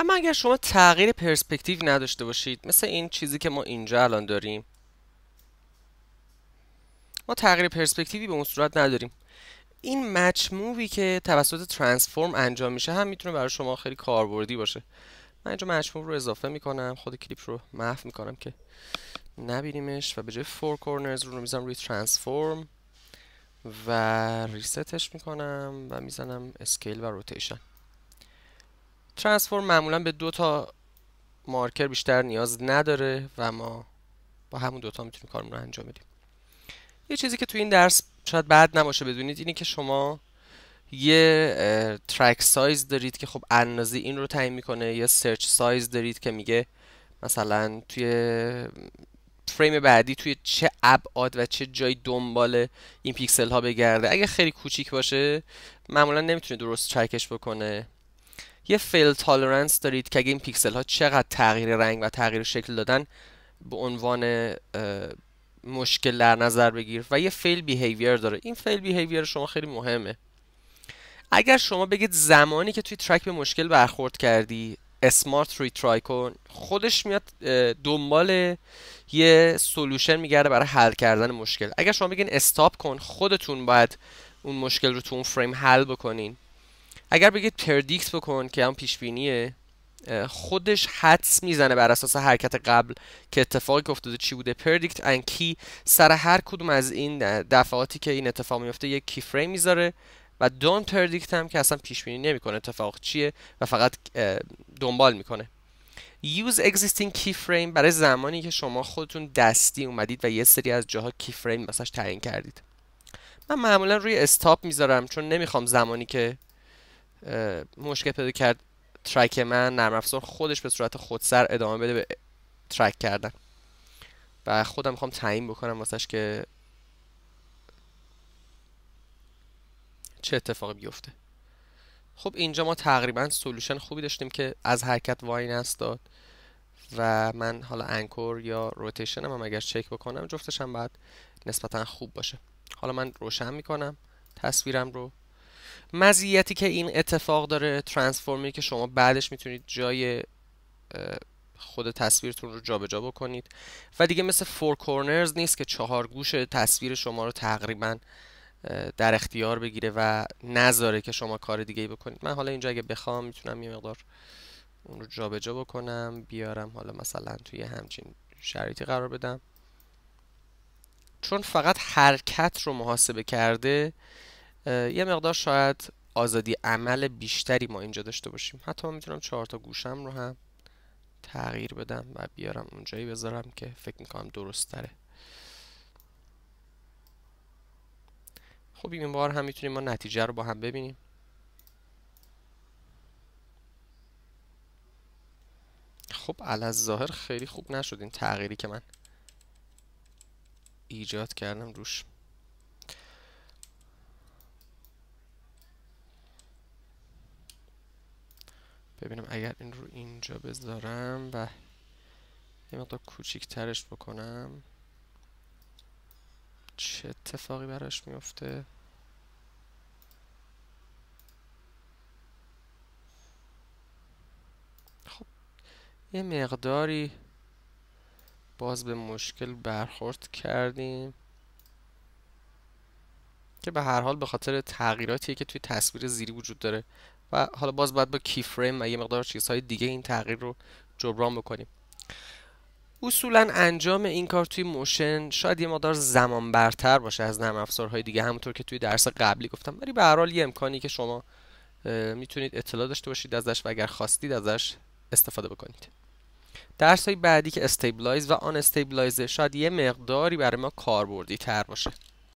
اما اگر شما تغییر پرسپکتیو نداشته باشید مثل این چیزی که ما اینجا الان داریم ما تغییر پرسپکتیوی به اون صورت نداریم این مچ مووی که توسط ترانسفورم انجام میشه هم میتونه برای شما خیلی کاربردی باشه من اینجا مچ موو رو اضافه میکنم خود کلیپ رو محو میکنم که نبینیمش و به جای فور کورنرز رو, میذارم روی ترانسفورم و ریستش میکنم و میزنم اسکیل و روتیشن ترانسفورم معمولا به دو تا مارکر بیشتر نیاز نداره و ما با همون دوتا میتونیم کارمون رو انجام بدیم یه چیزی که تو این درس شاید بعد نباشه بدونید اینه که شما یه ترک سایز دارید که خب اندازه این رو تعیین میکنه یا سرچ سایز دارید که میگه مثلا توی فریم بعدی توی چه ابعاد و چه جای دنبال این پیکسل ها بگرده اگه خیلی کوچیک باشه معمولا نمیتونه درست چکش بکنه یه فیل تالرنس دارید که اگه این پیکسل ها چقدر تغییر رنگ و تغییر شکل دادن به عنوان مشکل در نظر بگیر و یه فیل بیهیویر داره این فیل بیهیویر شما خیلی مهمه اگر شما بگید زمانی که توی ترک به مشکل برخورد کردی اسمارت ریترای کن خودش میاد دنبال یه سلوشن میگرده برای حل کردن مشکل اگر شما بگین استاپ کن خودتون باید اون مشکل رو تو اون فریم حل بکنین اگر بگید پردیکت بکن که هم پیش خودش حدس میزنه بر اساس حرکت قبل که اتفاقی که افتاده چی بوده پردیکت ان کی سر هر کدوم از این دفعاتی که این اتفاق میفته یک کی فریم میذاره و دون پردیکت هم که اصلا پیش بینی نمیکنه اتفاق چیه و فقط دنبال میکنه یوز existing keyframe برای زمانی که شما خودتون دستی اومدید و یه سری از جاها فریم واسش تعیین کردید من معمولا روی استاپ میذارم چون نمیخوام زمانی که مشکل پیدا کرد ترک من نرم افزار خودش به صورت خودسر ادامه بده به ترک کردن و خودم میخوام تعیین بکنم واسش که چه اتفاقی بیفته خب اینجا ما تقریبا سلوشن خوبی داشتیم که از حرکت واین نست داد و من حالا انکور یا روتیشن هم, هم اگر چک بکنم جفتش هم باید نسبتا خوب باشه حالا من روشن میکنم تصویرم رو مزیتی که این اتفاق داره ترانسفورمی که شما بعدش میتونید جای خود تصویرتون رو جابجا جا بکنید و دیگه مثل فور کورنرز نیست که چهار گوش تصویر شما رو تقریبا در اختیار بگیره و نذاره که شما کار دیگه بکنید من حالا اینجا اگه بخوام میتونم یه مقدار اون رو جابجا جا بکنم بیارم حالا مثلا توی همچین شرایطی قرار بدم چون فقط حرکت رو محاسبه کرده یه مقدار شاید آزادی عمل بیشتری ما اینجا داشته باشیم حتی من میتونم چهار تا گوشم رو هم تغییر بدم و بیارم اونجایی بذارم که فکر میکنم درست تره خب این بار هم میتونیم ما نتیجه رو با هم ببینیم خب الاز ظاهر خیلی خوب نشد این تغییری که من ایجاد کردم روش ببینم اگر این رو اینجا بذارم و یه مقدار کوچیکترش بکنم چه اتفاقی براش میفته خب یه مقداری باز به مشکل برخورد کردیم که به هر حال به خاطر تغییراتی که توی تصویر زیری وجود داره و حالا باز باید با کی فریم و یه مقدار چیزهای دیگه این تغییر رو جبران بکنیم اصولا انجام این کار توی موشن شاید یه مقدار زمان برتر باشه از نرم افزارهای دیگه همونطور که توی درس قبلی گفتم ولی به هر یه امکانی که شما میتونید اطلاع داشته باشید ازش و اگر خواستید ازش استفاده بکنید درس های بعدی که استیبلایز و آن استیبلایز شاید یه مقداری برای ما کاربردی تر باشه